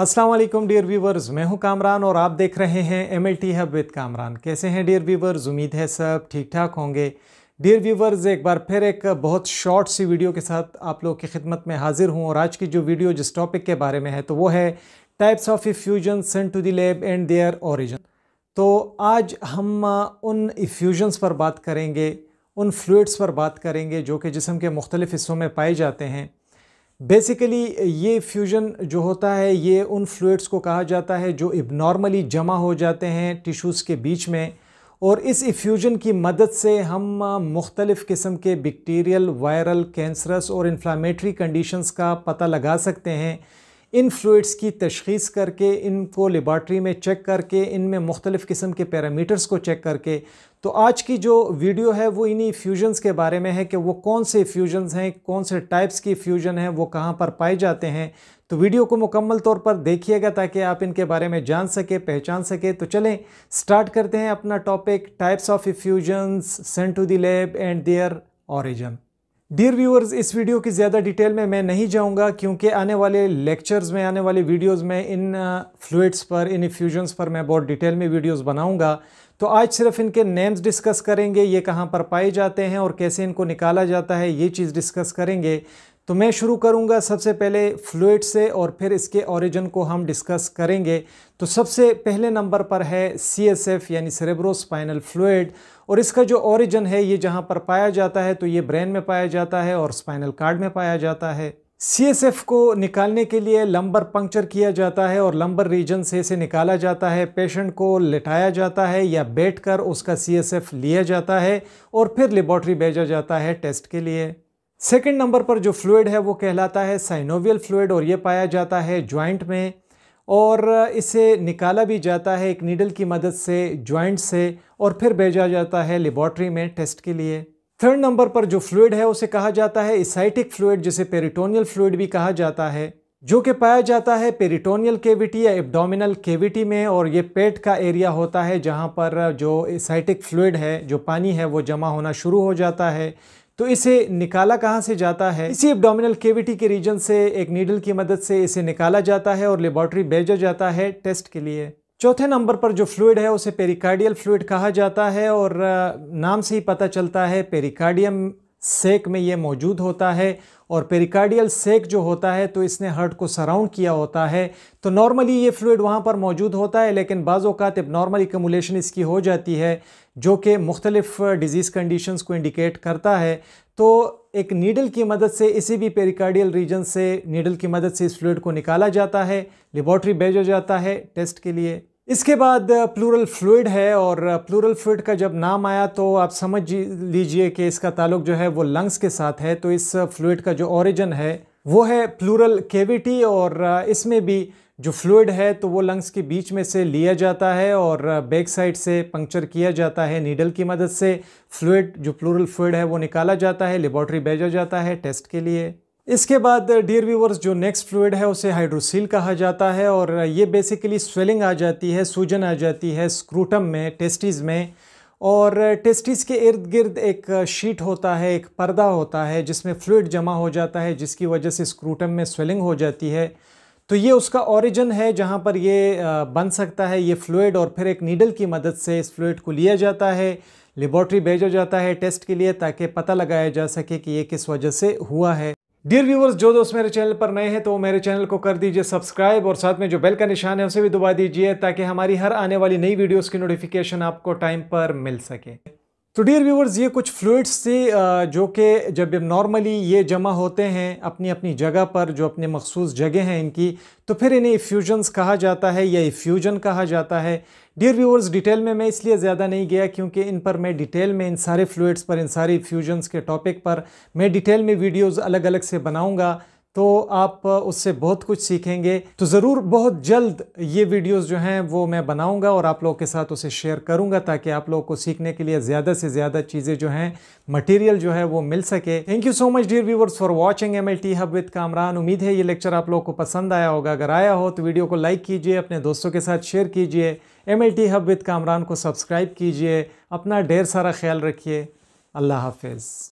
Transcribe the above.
Aslam dear viewers मैं हूं कामरान और आप देख रहे हैं M L T hub with Kamran कैसे हैं डियर व्यूवर्स उम्मीद है सब ठीक ठाक होंगे डियर व्यूवर्स एक बार फिर एक बहुत शॉर्ट सी वीडियो के साथ आप लोग की खिदमत में हाजिर हूं और आज की जो वीडियो जिस टॉपिक के बारे में है तो वो है types of effusion sent to the lab and their origin तो आज हम उन इफ्यूजन्स पर बात करेंगे उन फ्लूड्स पर बात करेंगे जो कि जिसम के मुख्तलिफ़ हिस्सों में पाए जाते हैं बेसिकली ये फ्यूजन जो होता है ये उन फ्लूड्स को कहा जाता है जो इबनॉर्मली जमा हो जाते हैं टिश्यूज़ के बीच में और इस इफ्यूजन की मदद से हम मुख्तलिफ़ किस्म के बैक्टीरियल वायरल कैंसरस और इन्फ्लामेटरी कंडीशंस का पता लगा सकते हैं इन फ्लूड्स की तशखीस करके इनको लेबार्ट्री में चेक करके इनमें मुख्तलिफ़ किस्म के पैरामीटर्स को चेक करके तो आज की जो वीडियो है वो इन्हीं फ्यूजन्स के बारे में है कि वो कौन से फ्यूजन्स हैं कौन से टाइप्स की फ्यूजन हैं वो कहाँ पर पाए जाते हैं तो वीडियो को मुकम्मल तौर पर देखिएगा ताकि आप इनके बारे में जान सके पहचान सके तो चलें स्टार्ट करते हैं अपना topic types of effusions sent to the lab and their origin dear viewers इस वीडियो की ज़्यादा डिटेल में मैं नहीं जाऊंगा क्योंकि आने वाले लेक्चर्स में आने वाले वीडियोस में इन फ्लूड्स पर इन इफ्यूजन्स पर मैं बहुत डिटेल में वीडियोस बनाऊंगा तो आज सिर्फ इनके नेम्स डिस्कस करेंगे ये कहाँ पर पाए जाते हैं और कैसे इनको निकाला जाता है ये चीज़ डिस्कस करेंगे तो मैं शुरू करूँगा सबसे पहले फ्लूड से और फिर इसके ओरिजिन को हम डिस्कस करेंगे तो सबसे पहले नंबर पर है सी एस एफ यानी सेरेब्रोस्पाइनल फ्लूड और इसका जो ओरिजिन है ये जहाँ पर पाया जाता है तो ये ब्रेन में पाया जाता है और स्पाइनल कार्ड में पाया जाता है सी एस एफ को निकालने के लिए लंबर पंक्चर किया जाता है और लंबर रीजन से इसे निकाला जाता है पेशेंट को लिटाया जाता है या बैठ कर उसका सी एस एफ लिया जाता है और फिर लेबॉर्ट्री भेजा जाता है टेस्ट के लिए सेकंड नंबर पर जो फ्लूड है वो कहलाता है साइनोवियल फ्लूड और ये पाया जाता है ज्वाइंट में और इसे निकाला भी जाता है एक नीडल की मदद से ज्वाइंट से और फिर भेजा जाता है लेबॉर्ट्री में टेस्ट के लिए थर्ड नंबर पर जो फ्लूड है उसे कहा जाता है इसाइटिक फ्लूड जिसे पेरिटोनियल फ्लूड भी कहा जाता है जो कि पाया जाता है पेरिटोनियल केविटी या एब्डोमिनल केविटी में और ये पेट का एरिया होता है जहाँ पर जो इसाइटिक फ्लूड है जो पानी है वो जमा होना शुरू हो जाता है तो इसे निकाला कहाँ से जाता है इसी एबडोमिनल केविटी के रीजन से एक नीडल की मदद से इसे निकाला जाता है और लेबॉर्टरी भेजा जाता है टेस्ट के लिए चौथे नंबर पर जो फ्लूड है उसे पेरिकार्डियल फ्लूड कहा जाता है और नाम से ही पता चलता है पेरिकार्डियम सेक में ये मौजूद होता है और पेरिकार्डियल सेक जो होता है तो इसने हर्ट को सराउंड किया होता है तो नॉर्मली ये फ्लूड वहाँ पर मौजूद होता है लेकिन बाज़ात अवत नॉर्मल एकमोलेशन इसकी हो जाती है जो कि मुख्तलिफ़ डिज़ीज़ कंडीशंस को इंडिकेट करता है तो एक नीडल की मदद से इसी भी पेरिकार्डियल रीजन से नीडल की मदद से इस फ्लूड को निकाला जाता है लेबॉर्ट्री भेजा जाता है टेस्ट के लिए इसके बाद प्लूरल फ्लूड है और प्लूरल फ्लूड का जब नाम आया तो आप समझ लीजिए कि इसका ताल्लुक जो है वो लंग्स के साथ है तो इस फ्लूड का जो ओरिजिन है वो है प्लूरल केविटी और इसमें भी जो फ्लूड है तो वो लंग्स के बीच में से लिया जाता है और बैक साइड से पंक्चर किया जाता है नीडल की मदद से फ्लूड जो प्लूरल फ्लूड है वो निकाला जाता है लेबॉर्ट्री भेजा जाता है टेस्ट के लिए इसके बाद डियर व्यूवर्स जो नेक्स्ट फ्लूड है उसे हाइड्रोसील कहा जाता है और ये बेसिकली स्वेलिंग आ जाती है सूजन आ जाती है स्क्रूटम में टेस्टिस में और टेस्टिस के इर्द गिर्द एक शीट होता है एक पर्दा होता है जिसमें फ्लूड जमा हो जाता है जिसकी वजह से स्क्रूटम में स्वेलिंग हो जाती है तो ये उसका ओरिजिन है जहाँ पर ये बन सकता है ये फ्लूड और फिर एक नीडल की मदद से इस फ्लूड को लिया जाता है लेबॉर्ट्री भेजा जाता है टेस्ट के लिए ताकि पता लगाया जा सके कि ये किस वजह से हुआ है डियर व्यूवर्स जो दोस्त मेरे चैनल पर नए हैं तो मेरे चैनल को कर दीजिए सब्सक्राइब और साथ में जो बेल का निशान है उसे भी दबा दीजिए ताकि हमारी हर आने वाली नई वीडियोस की नोटिफिकेशन आपको टाइम पर मिल सके तो डियर व्यूवर्स ये कुछ फ्लूड्स थे जो कि जब नॉर्मली ये जमा होते हैं अपनी अपनी जगह पर जो अपने मखसूस जगह हैं इनकी तो फिर इन्हें इफ्यूजन्स कहा जाता है या इफ्यूजन कहा जाता है डियर व्यूवर्स डिटेल में मैं इसलिए ज़्यादा नहीं गया क्योंकि इन पर मैं डिटेल में इन सारे फ्लूड्स पर इन सारे इफ्यूजन्स के टॉपिक पर मैं डिटेल में वीडियोज़ अलग अलग से बनाऊँगा तो आप उससे बहुत कुछ सीखेंगे तो ज़रूर बहुत जल्द ये वीडियोस जो हैं वो मैं बनाऊंगा और आप लोगों के साथ उसे शेयर करूंगा ताकि आप लोगों को सीखने के लिए ज़्यादा से ज़्यादा चीज़ें जो हैं मटेरियल जो है वो मिल सके thank you so much dear viewers for watching M L T hub with Kamran उम्मीद है ये लेक्चर आप लोगों को पसंद आया होगा अगर आया हो तो वीडियो को लाइक कीजिए अपने दोस्तों के साथ शेयर कीजिए M L T hub with Kamran को सब्सक्राइब कीजिए अपना ढेर सारा ख्याल रखिए अल्लाह हाफिज़